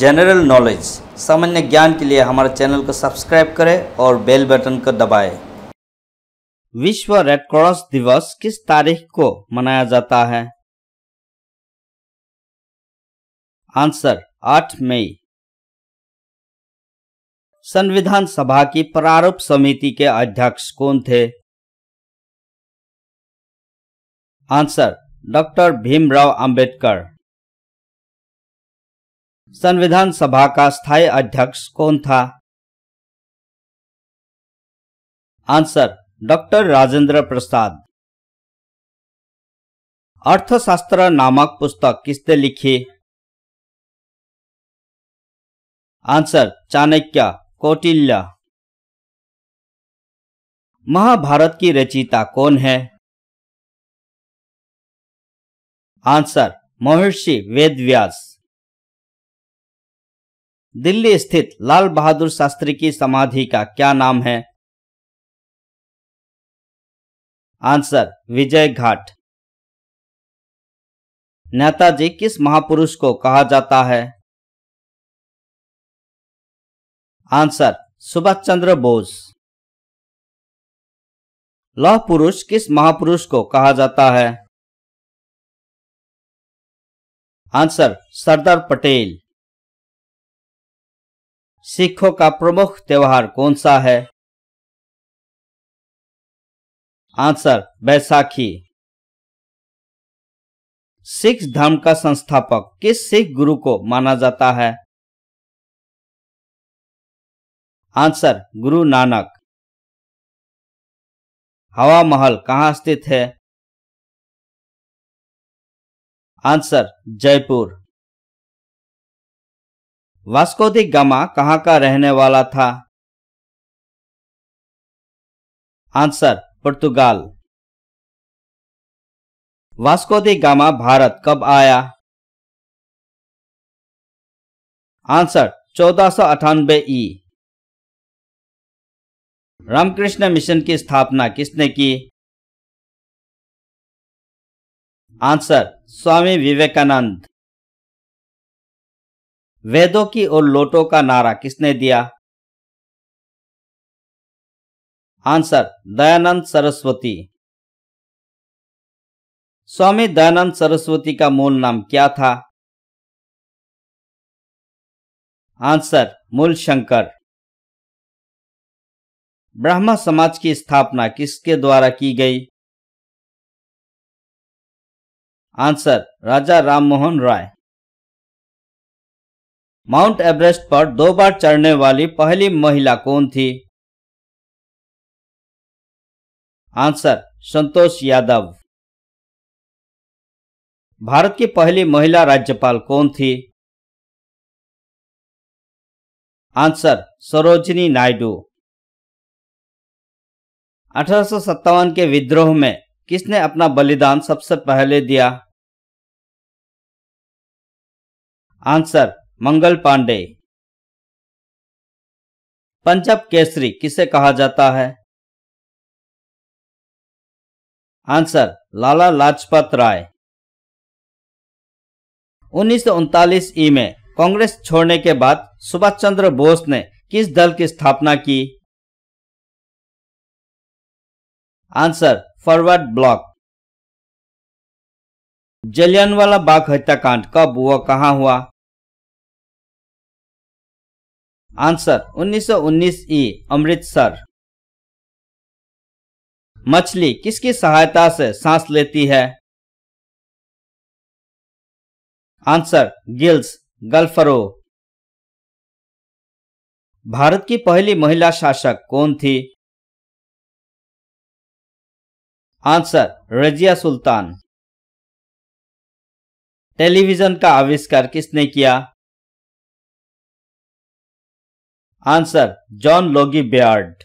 General knowledge सामान्य ज्ञान के लिए हमारे चैनल को सब्सक्राइब करें और बेल बटन को दबाएं। विश्व रेड क्रॉस दिवस किस तारीख को मनाया जाता है आंसर 8 मई संविधान सभा की प्रारूप समिति के अध्यक्ष कौन थे आंसर डॉक्टर भीमराव अंबेडकर संविधान सभा का स्थायी अध्यक्ष कौन था आंसर डॉक्टर राजेंद्र प्रसाद अर्थशास्त्र नामक पुस्तक किसने लिखी आंसर चाणक्य कौटिल्य महाभारत की रचयिता कौन है आंसर महर्षि वेद व्यास दिल्ली स्थित लाल बहादुर शास्त्री की समाधि का क्या नाम है आंसर विजय घाट नेताजी किस महापुरुष को कहा जाता है आंसर सुभाष चंद्र बोस लौह पुरुष किस महापुरुष को कहा जाता है आंसर सरदार पटेल सिखों का प्रमुख त्योहार कौन सा है आंसर बैसाखी सिख धर्म का संस्थापक किस सिख गुरु को माना जाता है आंसर गुरु नानक हवा महल कहां स्थित है answer Jaipur Vasco da Gama कहाँ का रहने वाला था आंसर पुर्तगाल वास्को दी गामा भारत कब आया आंसर चौदह सौ अठानबे ई रामकृष्ण मिशन की स्थापना किसने की आंसर स्वामी विवेकानंद वेदों की ओर लोटो का नारा किसने दिया आंसर दयानंद सरस्वती स्वामी दयानंद सरस्वती का मूल नाम क्या था आंसर मूल शंकर ब्रह्मा समाज की स्थापना किसके द्वारा की गई answer Raja Ram Mohan Roy Mount Everest पर दो बार चढ़ने वाली पहली महिला कौन थी आंसर संतोष यादव भारत की पहली महिला राज्यपाल कौन थी आंसर सरोजनी नायडू अठारह के विद्रोह में किसने अपना बलिदान सबसे पहले दिया आंसर मंगल पांडे पंजाब केसरी किसे कहा जाता है आंसर लाला लाजपत राय उन्नीस ई में कांग्रेस छोड़ने के बाद सुभाष चंद्र बोस ने किस दल की स्थापना की answer Forward Bloc Jallianwala Bagh हत्याकांड कब हुआ कहां हुआ आंसर 1919 ई अमृतसर मछली किसकी सहायता से सांस लेती है आंसर गिल्स गल्फरो भारत की पहली महिला शासक कौन थी आंसर रजिया सुल्तान टेलीविजन का आविष्कार किसने किया आंसर जॉन लोगी बियार्ड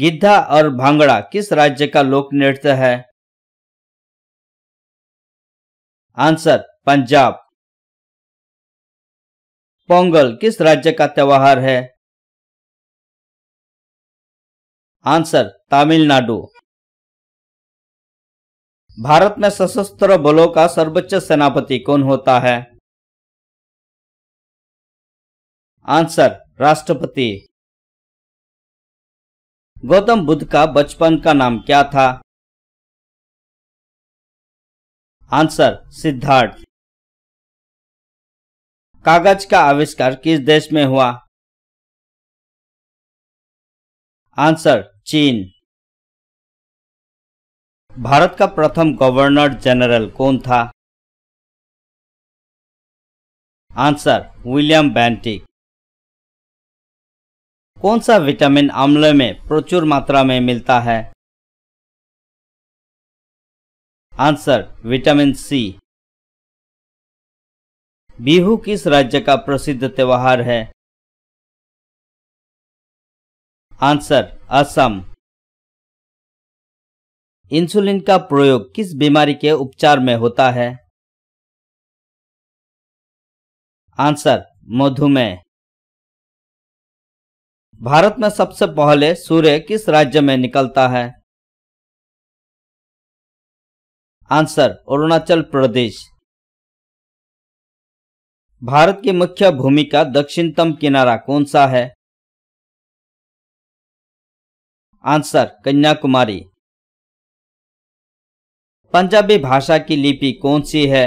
गिद्धा और भांगड़ा किस राज्य का लोक नृत्य है आंसर पंजाब पोंगल किस राज्य का त्यौहार है आंसर तमिलनाडु भारत में सशस्त्र बलों का सर्वोच्च सेनापति कौन होता है आंसर राष्ट्रपति गौतम बुद्ध का बचपन का नाम क्या था आंसर सिद्धार्थ कागज का आविष्कार किस देश में हुआ आंसर चीन भारत का प्रथम गवर्नर जनरल कौन था आंसर विलियम बैंटिक कौन सा विटामिन आमले में प्रचुर मात्रा में मिलता है आंसर विटामिन सी बिहू किस राज्य का प्रसिद्ध त्योहार है आंसर असम इंसुलिन का प्रयोग किस बीमारी के उपचार में होता है आंसर मधुमेह भारत में सबसे पहले सूर्य किस राज्य में निकलता है आंसर अरुणाचल प्रदेश भारत की मुख्य भूमि का दक्षिणतम किनारा कौन सा है आंसर कन्याकुमारी पंजाबी भाषा की लिपि कौन सी है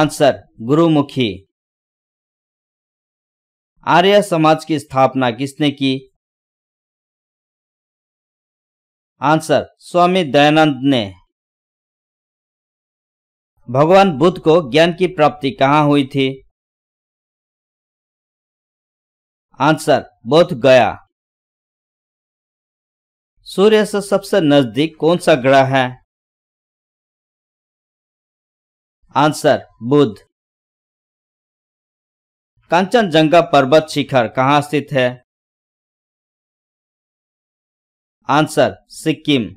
आंसर गुरुमुखी आर्य समाज की स्थापना किसने की आंसर स्वामी दयानंद ने भगवान बुद्ध को ज्ञान की प्राप्ति कहां हुई थी आंसर बोध गया सूर्य से सबसे नजदीक कौन सा ग्रह है आंसर बुध कंचनजंगा पर्वत शिखर कहाँ स्थित है आंसर सिक्किम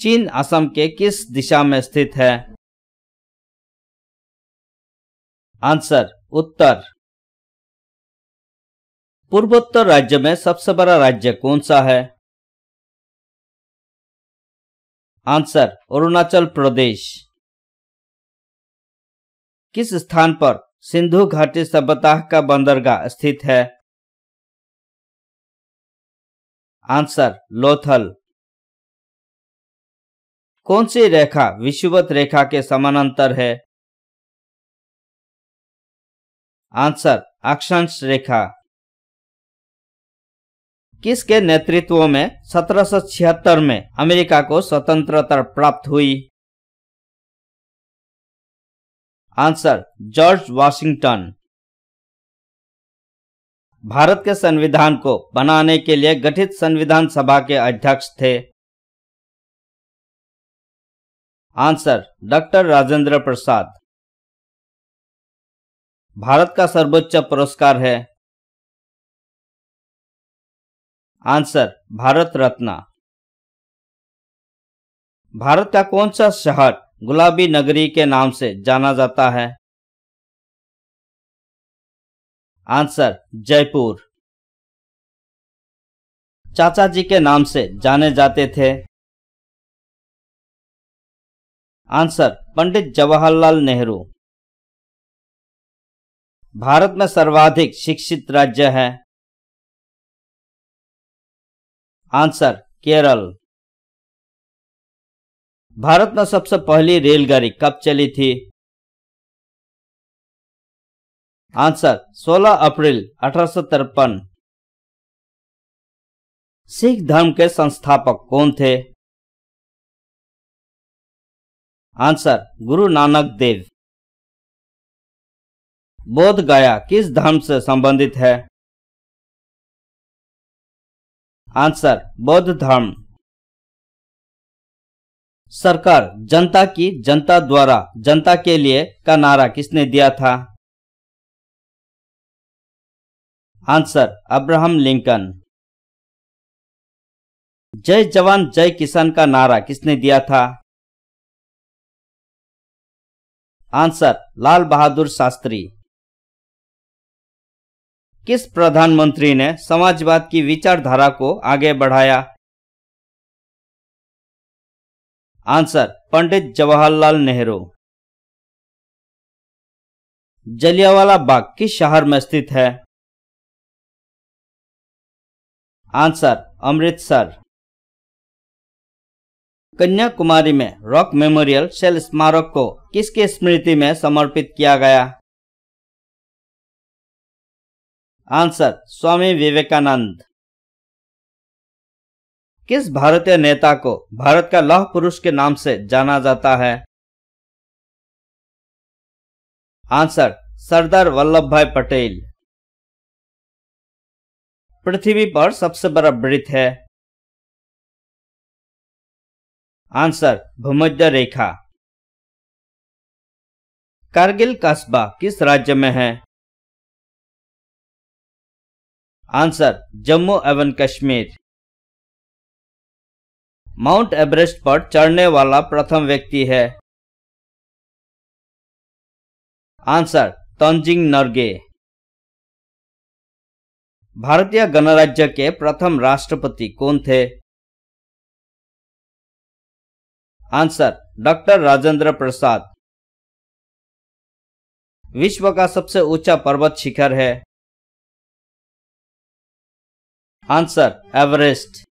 चीन असम के किस दिशा में स्थित है आंसर उत्तर पूर्वोत्तर राज्य में सबसे बड़ा राज्य कौन सा है आंसर अरुणाचल प्रदेश किस स्थान पर सिंधु घाटी सभ्यता का बंदरगाह स्थित है आंसर लोथल कौन सी रेखा विषुवत रेखा के समानांतर है आंसर अक्षांश रेखा किसके नेतृत्व में 1776 में अमेरिका को स्वतंत्रता प्राप्त हुई आंसर जॉर्ज वाशिंगटन भारत के संविधान को बनाने के लिए गठित संविधान सभा के अध्यक्ष थे आंसर डॉक्टर राजेंद्र प्रसाद भारत का सर्वोच्च पुरस्कार है आंसर भारत रत्न भारत का कौन सा शहर गुलाबी नगरी के नाम से जाना जाता है आंसर जयपुर चाचा जी के नाम से जाने जाते थे आंसर पंडित जवाहरलाल नेहरू भारत में सर्वाधिक शिक्षित राज्य है आंसर केरल भारत में सबसे पहली रेलगाड़ी कब चली थी आंसर 16 अप्रैल अठारह सिख धर्म के संस्थापक कौन थे आंसर गुरु नानक देव बोध गया किस धर्म से संबंधित है आंसर बौद्ध धर्म सरकार जनता की जनता द्वारा जनता के लिए का नारा किसने दिया था आंसर अब्राहम लिंकन जय जवान जय किसान का नारा किसने दिया था आंसर लाल बहादुर शास्त्री किस प्रधानमंत्री ने समाजवाद की विचारधारा को आगे बढ़ाया आंसर पंडित जवाहरलाल नेहरू जलियावाला बाग किस शहर में स्थित है आंसर अमृतसर कन्याकुमारी में रॉक मेमोरियल सेल स्मारक को किसके स्मृति में समर्पित किया गया आंसर स्वामी विवेकानंद किस भारतीय नेता को भारत का लौह पुरुष के नाम से जाना जाता है आंसर सरदार वल्लभ भाई पटेल पृथ्वी पर सबसे बड़ा वृत्त है आंसर भूमध्य रेखा कारगिल कस्बा किस राज्य में है आंसर जम्मू एवं कश्मीर माउंट एवरेस्ट पर चढ़ने वाला प्रथम व्यक्ति है आंसर तंजिंग नर्गे भारतीय गणराज्य के प्रथम राष्ट्रपति कौन थे आंसर डॉक्टर राजेंद्र प्रसाद विश्व का सबसे ऊंचा पर्वत शिखर है आंसर एवरेस्ट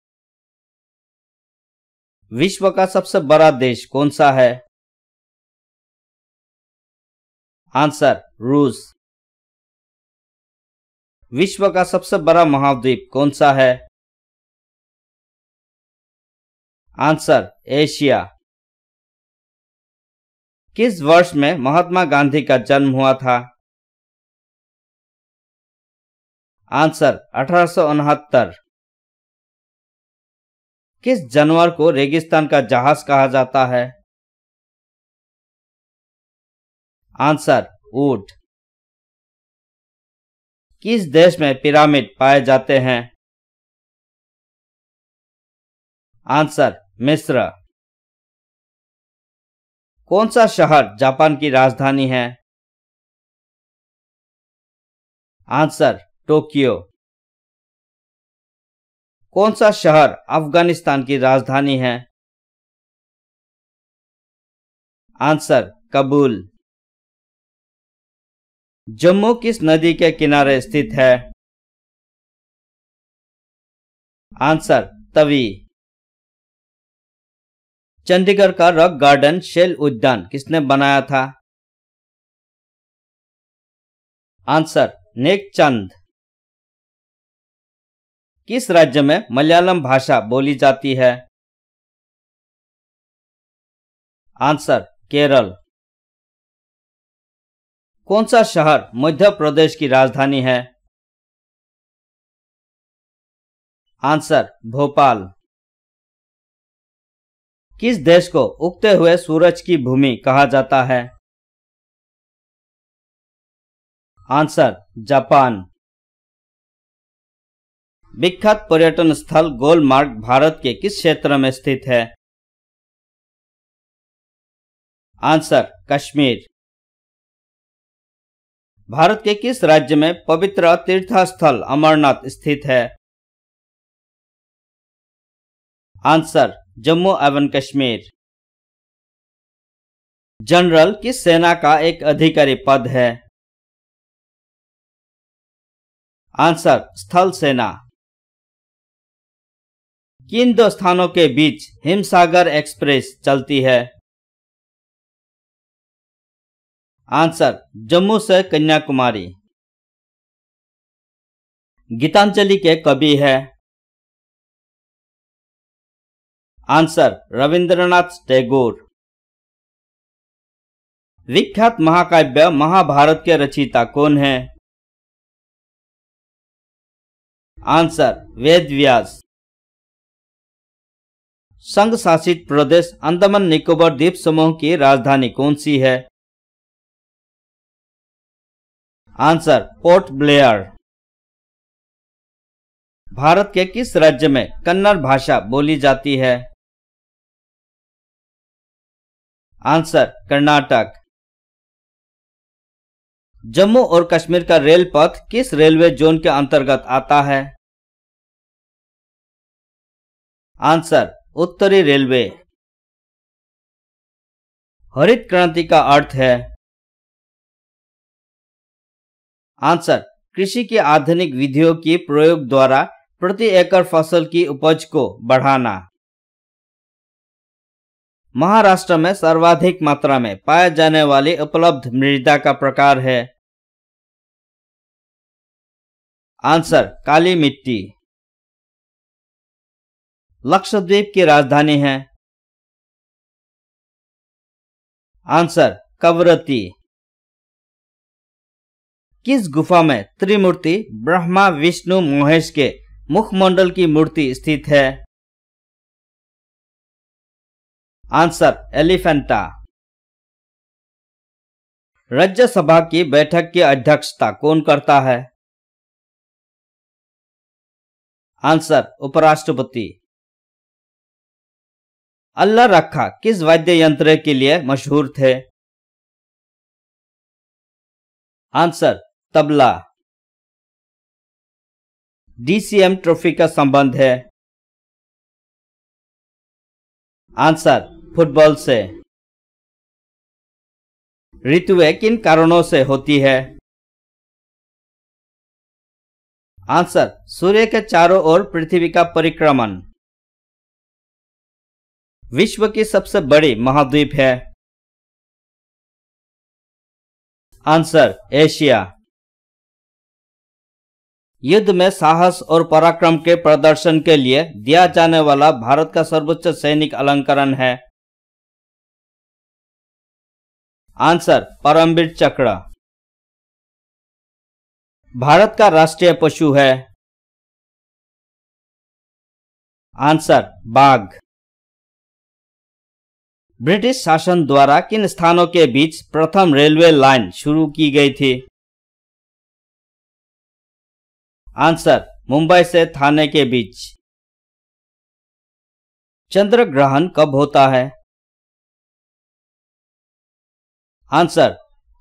विश्व का सबसे बड़ा देश कौन सा है आंसर रूस विश्व का सबसे बड़ा महाद्वीप कौन सा है आंसर एशिया किस वर्ष में महात्मा गांधी का जन्म हुआ था आंसर अठारह किस जानवर को रेगिस्तान का जहाज कहा जाता है आंसर ऊट किस देश में पिरामिड पाए जाते हैं आंसर मिस्र कौन सा शहर जापान की राजधानी है आंसर टोक्यो कौन सा शहर अफगानिस्तान की राजधानी है आंसर कबूल जम्मू किस नदी के किनारे स्थित है आंसर तवी चंडीगढ़ का रॉक गार्डन शेल उद्यान किसने बनाया था आंसर नेक चंद किस राज्य में मलयालम भाषा बोली जाती है आंसर केरल कौन सा शहर मध्य प्रदेश की राजधानी है आंसर भोपाल किस देश को उगते हुए सूरज की भूमि कहा जाता है आंसर जापान विख्यात पर्यटन स्थल गोलमार्ग भारत के किस क्षेत्र में स्थित है आंसर कश्मीर भारत के किस राज्य में पवित्र तीर्थ स्थल अमरनाथ स्थित है आंसर जम्मू एवं कश्मीर जनरल किस सेना का एक अधिकारी पद है आंसर स्थल सेना किन दो स्थानों के बीच हिमसागर एक्सप्रेस चलती है आंसर जम्मू से कन्याकुमारी गीतांजलि के कवि है आंसर रविंद्रनाथ टैगोर विख्यात महाकाव्य महाभारत के रचयिता कौन है आंसर वेद व्यास संघ शासित प्रदेश अंडमान निकोबार द्वीप समूह की राजधानी कौन सी है आंसर पोर्ट ब्लेयर भारत के किस राज्य में कन्नड़ भाषा बोली जाती है आंसर कर्नाटक जम्मू और कश्मीर का रेल पथ किस रेलवे जोन के अंतर्गत आता है आंसर उत्तरी रेलवे हरित क्रांति का अर्थ है आंसर कृषि की आधुनिक विधियों के प्रयोग द्वारा प्रति एकड़ फसल की उपज को बढ़ाना महाराष्ट्र में सर्वाधिक मात्रा में पाए जाने वाली उपलब्ध मृदा का प्रकार है आंसर काली मिट्टी लक्षद्वीप की राजधानी है आंसर कवरती किस गुफा में त्रिमूर्ति ब्रह्मा विष्णु महेश के मुखमंडल की मूर्ति स्थित है आंसर एलिफेंटा राज्यसभा की बैठक की अध्यक्षता कौन करता है आंसर उपराष्ट्रपति अल्लाह रखा किस वाद्य यंत्र के लिए मशहूर थे आंसर तबला डीसीएम ट्रॉफी का संबंध है आंसर फुटबॉल से ऋतुएं किन कारणों से होती है आंसर सूर्य के चारों ओर पृथ्वी का परिक्रमण विश्व के सबसे बड़े महाद्वीप है आंसर एशिया युद्ध में साहस और पराक्रम के प्रदर्शन के लिए दिया जाने वाला भारत का सर्वोच्च सैनिक अलंकरण है आंसर परमवीर चक्र भारत का राष्ट्रीय पशु है आंसर बाघ ब्रिटिश शासन द्वारा किन स्थानों के बीच प्रथम रेलवे लाइन शुरू की गई थी आंसर मुंबई से थाने के बीच चंद्र ग्रहण कब होता है आंसर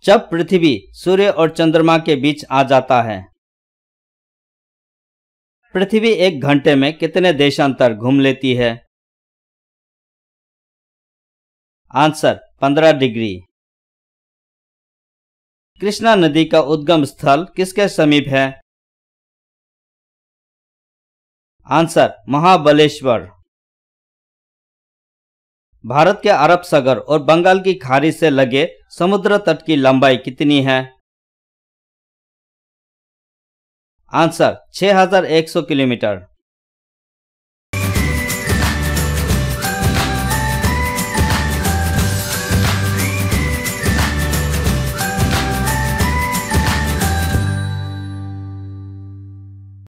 जब पृथ्वी सूर्य और चंद्रमा के बीच आ जाता है पृथ्वी एक घंटे में कितने देशांतर घूम लेती है आंसर 15 डिग्री कृष्णा नदी का उद्गम स्थल किसके समीप है आंसर महाबलेश्वर भारत के अरब सागर और बंगाल की खाड़ी से लगे समुद्र तट की लंबाई कितनी है आंसर 6100 किलोमीटर